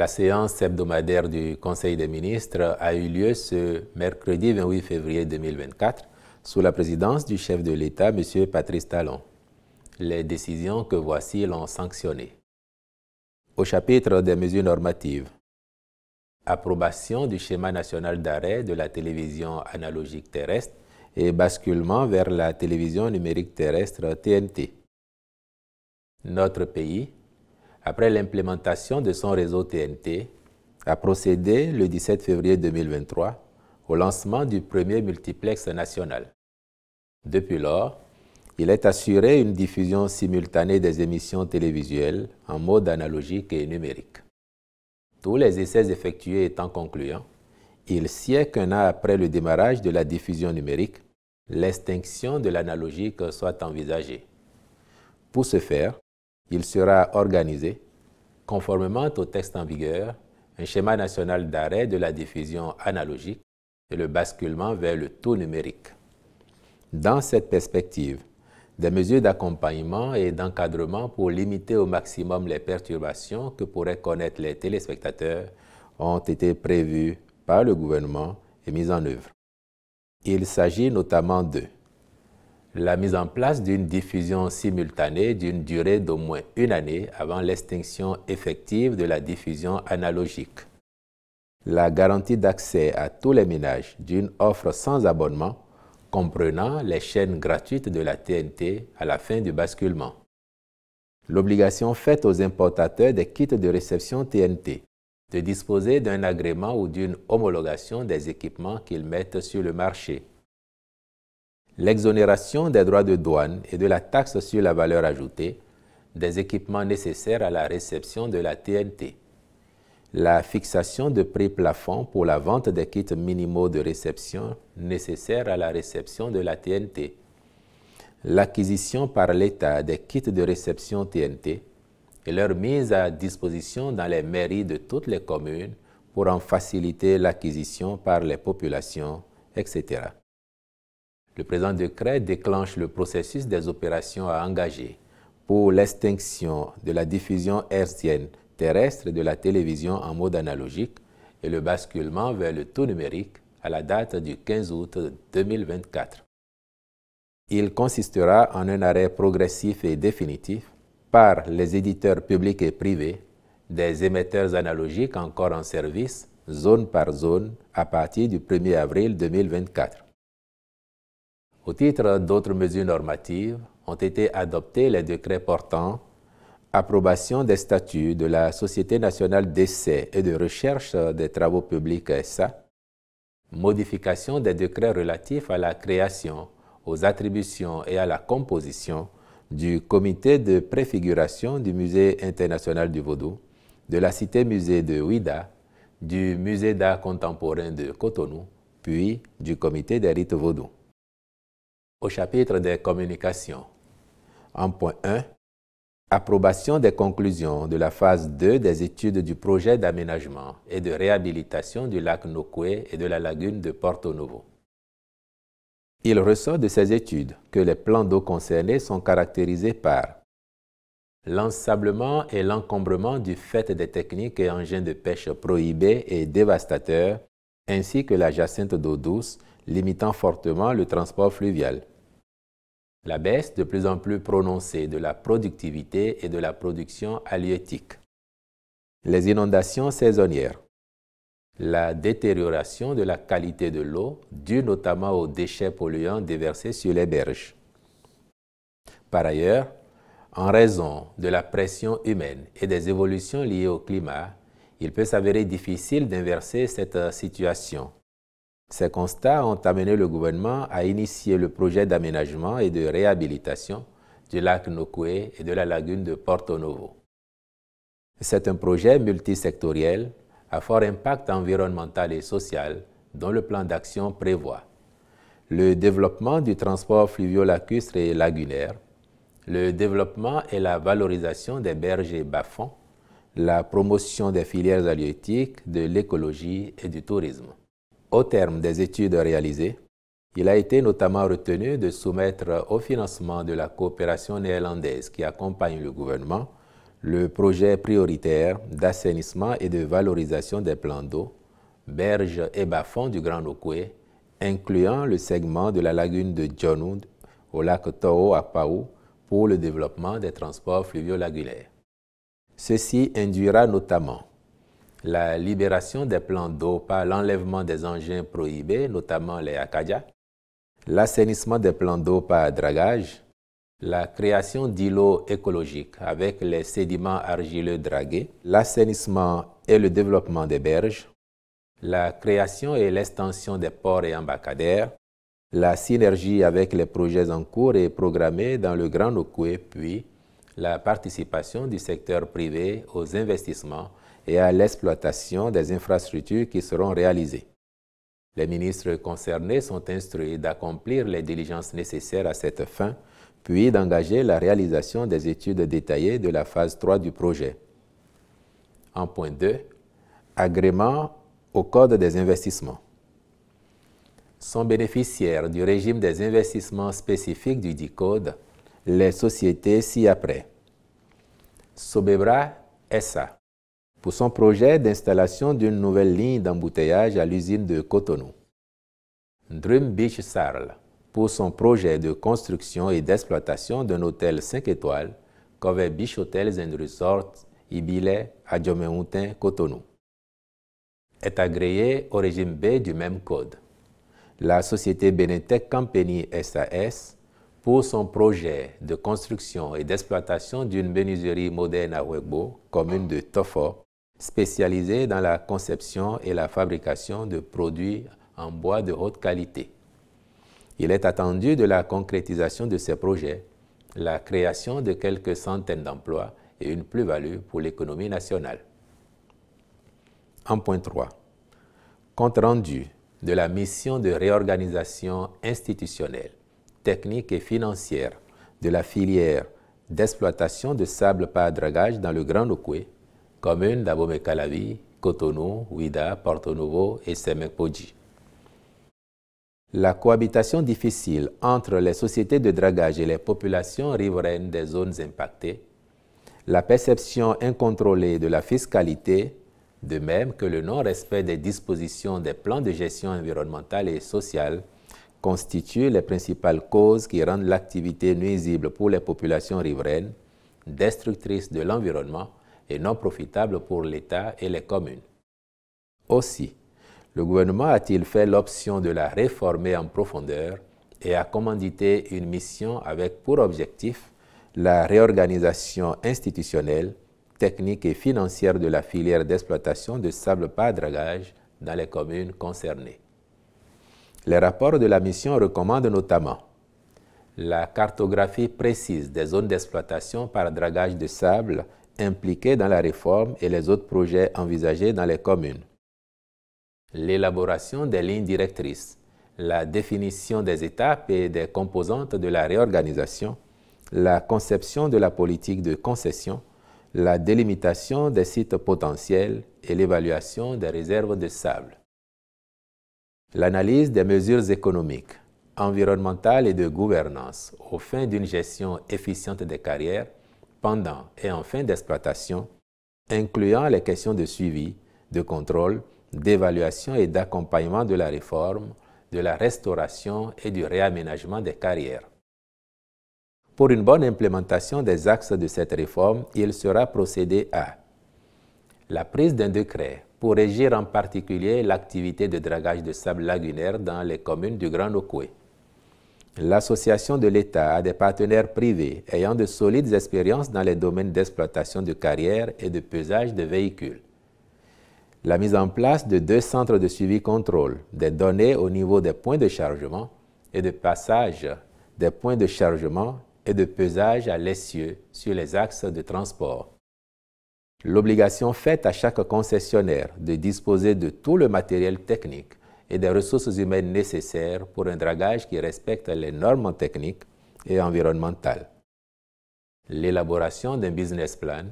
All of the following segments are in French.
La séance hebdomadaire du Conseil des ministres a eu lieu ce mercredi 28 février 2024 sous la présidence du chef de l'État, M. Patrice Talon. Les décisions que voici l'ont sanctionné. Au chapitre des mesures normatives, approbation du schéma national d'arrêt de la télévision analogique terrestre et basculement vers la télévision numérique terrestre TNT. Notre pays, après l'implémentation de son réseau TNT, a procédé le 17 février 2023 au lancement du premier multiplex national. Depuis lors, il est assuré une diffusion simultanée des émissions télévisuelles en mode analogique et numérique. Tous les essais effectués étant concluants, il sied qu'un an après le démarrage de la diffusion numérique, l'extinction de l'analogique soit envisagée. Pour ce faire, il sera organisé, conformément au texte en vigueur, un schéma national d'arrêt de la diffusion analogique et le basculement vers le tout numérique. Dans cette perspective, des mesures d'accompagnement et d'encadrement pour limiter au maximum les perturbations que pourraient connaître les téléspectateurs ont été prévues par le gouvernement et mises en œuvre. Il s'agit notamment de la mise en place d'une diffusion simultanée d'une durée d'au moins une année avant l'extinction effective de la diffusion analogique, la garantie d'accès à tous les ménages d'une offre sans abonnement comprenant les chaînes gratuites de la TNT à la fin du basculement, l'obligation faite aux importateurs des kits de réception TNT de disposer d'un agrément ou d'une homologation des équipements qu'ils mettent sur le marché, l'exonération des droits de douane et de la taxe sur la valeur ajoutée des équipements nécessaires à la réception de la TNT, la fixation de prix plafond pour la vente des kits minimaux de réception nécessaires à la réception de la TNT, l'acquisition par l'État des kits de réception TNT et leur mise à disposition dans les mairies de toutes les communes pour en faciliter l'acquisition par les populations, etc. Le présent décret déclenche le processus des opérations à engager pour l'extinction de la diffusion hertzienne terrestre de la télévision en mode analogique et le basculement vers le tout numérique à la date du 15 août 2024. Il consistera en un arrêt progressif et définitif par les éditeurs publics et privés des émetteurs analogiques encore en service, zone par zone, à partir du 1er avril 2024. Au titre d'autres mesures normatives, ont été adoptés les décrets portant approbation des statuts de la Société nationale d'essai et de recherche des travaux publics SA, modification des décrets relatifs à la création, aux attributions et à la composition du comité de préfiguration du Musée international du Vaudou, de la cité-musée de Ouida, du musée d'art contemporain de Cotonou, puis du comité des rites vaudous. Au chapitre des communications, en point 1, approbation des conclusions de la phase 2 des études du projet d'aménagement et de réhabilitation du lac Nokwe et de la lagune de Porto Novo. Il ressort de ces études que les plans d'eau concernés sont caractérisés par l'ensablement et l'encombrement du fait des techniques et engins de pêche prohibés et dévastateurs, ainsi que la jacinthe d'eau douce, limitant fortement le transport fluvial la baisse de plus en plus prononcée de la productivité et de la production halieutique, les inondations saisonnières, la détérioration de la qualité de l'eau due notamment aux déchets polluants déversés sur les berges. Par ailleurs, en raison de la pression humaine et des évolutions liées au climat, il peut s'avérer difficile d'inverser cette situation ces constats ont amené le gouvernement à initier le projet d'aménagement et de réhabilitation du lac Nokoué et de la lagune de Porto Novo. C'est un projet multisectoriel à fort impact environnemental et social dont le plan d'action prévoit le développement du transport fluvio-lacustre et lagunaire, le développement et la valorisation des berges et bas-fonds, la promotion des filières halieutiques, de l'écologie et du tourisme. Au terme des études réalisées, il a été notamment retenu de soumettre au financement de la coopération néerlandaise qui accompagne le gouvernement le projet prioritaire d'assainissement et de valorisation des plans d'eau, berges et bas-fonds du Grand Okwe, incluant le segment de la lagune de Djonoud au lac Toho à Pau pour le développement des transports fluvio-lagulaires. Ceci induira notamment la libération des plans d'eau par l'enlèvement des engins prohibés, notamment les acadia, l'assainissement des plans d'eau par dragage, la création d'îlots écologiques avec les sédiments argileux dragués, l'assainissement et le développement des berges, la création et l'extension des ports et embarcadères, la synergie avec les projets en cours et programmés dans le Grand Nokoué, puis la participation du secteur privé aux investissements et à l'exploitation des infrastructures qui seront réalisées. Les ministres concernés sont instruits d'accomplir les diligences nécessaires à cette fin, puis d'engager la réalisation des études détaillées de la phase 3 du projet. En point 2, agrément au Code des investissements. Sont bénéficiaires du régime des investissements spécifiques du dit Code les sociétés ci-après. Sobebra SA, pour son projet d'installation d'une nouvelle ligne d'embouteillage à l'usine de Cotonou. Dream Beach Sarl pour son projet de construction et d'exploitation d'un hôtel 5 étoiles, Cover Beach Hotels and Resorts, Ibile, adjomé Cotonou. Est agréé au régime B du même code. La société Benetech Company SAS pour son projet de construction et d'exploitation d'une menuiserie moderne à Wegbo, commune de Tofo, spécialisé dans la conception et la fabrication de produits en bois de haute qualité. Il est attendu de la concrétisation de ces projets, la création de quelques centaines d'emplois et une plus-value pour l'économie nationale. En point 3, compte rendu de la mission de réorganisation institutionnelle, technique et financière de la filière d'exploitation de sable par dragage dans le Grand Okoué communes d'Abomey-Calavi, Cotonou, Ouida, Porto Novo et Semekpoji. La cohabitation difficile entre les sociétés de dragage et les populations riveraines des zones impactées, la perception incontrôlée de la fiscalité, de même que le non-respect des dispositions des plans de gestion environnementale et sociale, constituent les principales causes qui rendent l'activité nuisible pour les populations riveraines, destructrice de l'environnement et non profitable pour l'État et les communes. Aussi, le gouvernement a-t-il fait l'option de la réformer en profondeur et a commandité une mission avec pour objectif la réorganisation institutionnelle, technique et financière de la filière d'exploitation de sable par dragage dans les communes concernées. Les rapports de la mission recommandent notamment la cartographie précise des zones d'exploitation par dragage de sable impliqués dans la réforme et les autres projets envisagés dans les communes. L'élaboration des lignes directrices, la définition des étapes et des composantes de la réorganisation, la conception de la politique de concession, la délimitation des sites potentiels et l'évaluation des réserves de sable. L'analyse des mesures économiques, environnementales et de gouvernance au fin d'une gestion efficiente des carrières pendant et en fin d'exploitation, incluant les questions de suivi, de contrôle, d'évaluation et d'accompagnement de la réforme, de la restauration et du réaménagement des carrières. Pour une bonne implémentation des axes de cette réforme, il sera procédé à la prise d'un décret pour régir en particulier l'activité de dragage de sable lagunaire dans les communes du Grand Okoué l'association de l'État a des partenaires privés ayant de solides expériences dans les domaines d'exploitation de carrières et de pesage de véhicules. La mise en place de deux centres de suivi-contrôle des données au niveau des points de chargement et de passage des points de chargement et de pesage à l'essieu sur les axes de transport. L'obligation faite à chaque concessionnaire de disposer de tout le matériel technique et des ressources humaines nécessaires pour un dragage qui respecte les normes techniques et environnementales. L'élaboration d'un business plan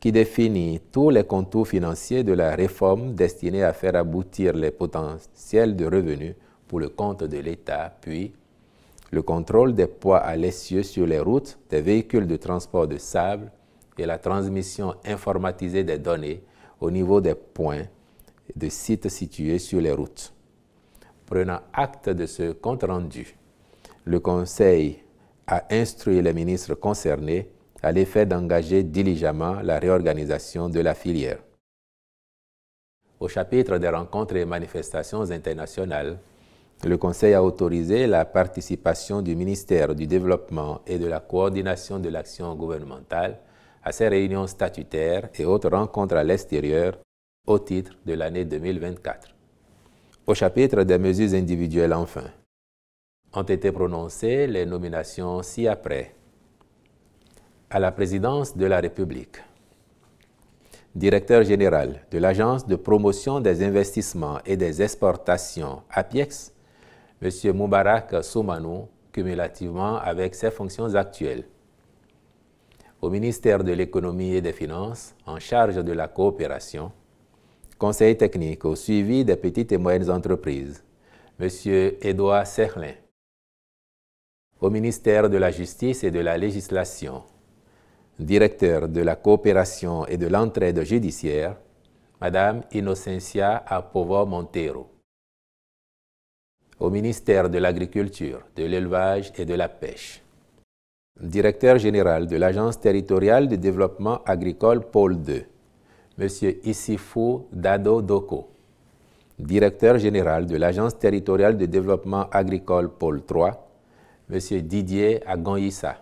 qui définit tous les contours financiers de la réforme destinée à faire aboutir les potentiels de revenus pour le compte de l'État, puis le contrôle des poids à l'essieu sur les routes des véhicules de transport de sable et la transmission informatisée des données au niveau des points de sites situés sur les routes prenant acte de ce compte-rendu. Le Conseil a instruit les ministres concernés à l'effet d'engager diligemment la réorganisation de la filière. Au chapitre des rencontres et manifestations internationales, le Conseil a autorisé la participation du ministère du Développement et de la coordination de l'action gouvernementale à ses réunions statutaires et autres rencontres à l'extérieur au titre de l'année 2024. Au chapitre des mesures individuelles, enfin, ont été prononcées les nominations ci-après. À la présidence de la République, directeur général de l'Agence de promotion des investissements et des exportations, APIEX, M. Moubarak Soumanou, cumulativement avec ses fonctions actuelles. Au ministère de l'Économie et des Finances, en charge de la coopération, Conseil technique au suivi des petites et moyennes entreprises, M. Edouard Serlin. Au ministère de la Justice et de la Législation, directeur de la coopération et de l'entraide judiciaire, Madame Innocencia Apovo Montero. Au ministère de l'Agriculture, de l'Élevage et de la Pêche. Directeur général de l'Agence territoriale de développement agricole Pôle 2. M. Isifu Dado Doko, directeur général de l'Agence territoriale de développement agricole Pôle 3, M. Didier Agonissa,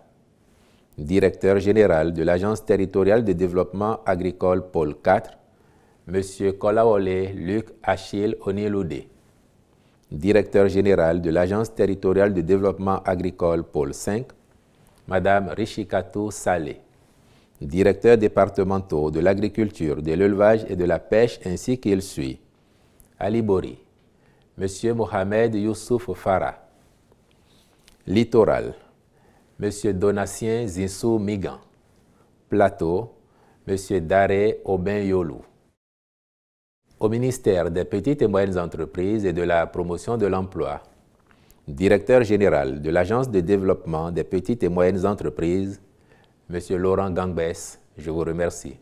directeur général de l'Agence territoriale de développement agricole Pôle 4, Monsieur Kolaole Luc Achille Oniloudé, directeur général de l'Agence territoriale de développement agricole Pôle 5, Mme Rishikatu Saleh, Directeur départementaux de l'agriculture, de l'élevage et de la pêche, ainsi qu'il suit. Ali Bori, M. Mohamed Youssouf Farah, Littoral, M. Donatien Zinsou Migan, Plateau, M. Daré Aubin Yolou. Au ministère des Petites et Moyennes Entreprises et de la Promotion de l'Emploi, directeur général de l'Agence de développement des Petites et Moyennes Entreprises, Monsieur Laurent Gangbès, je vous remercie.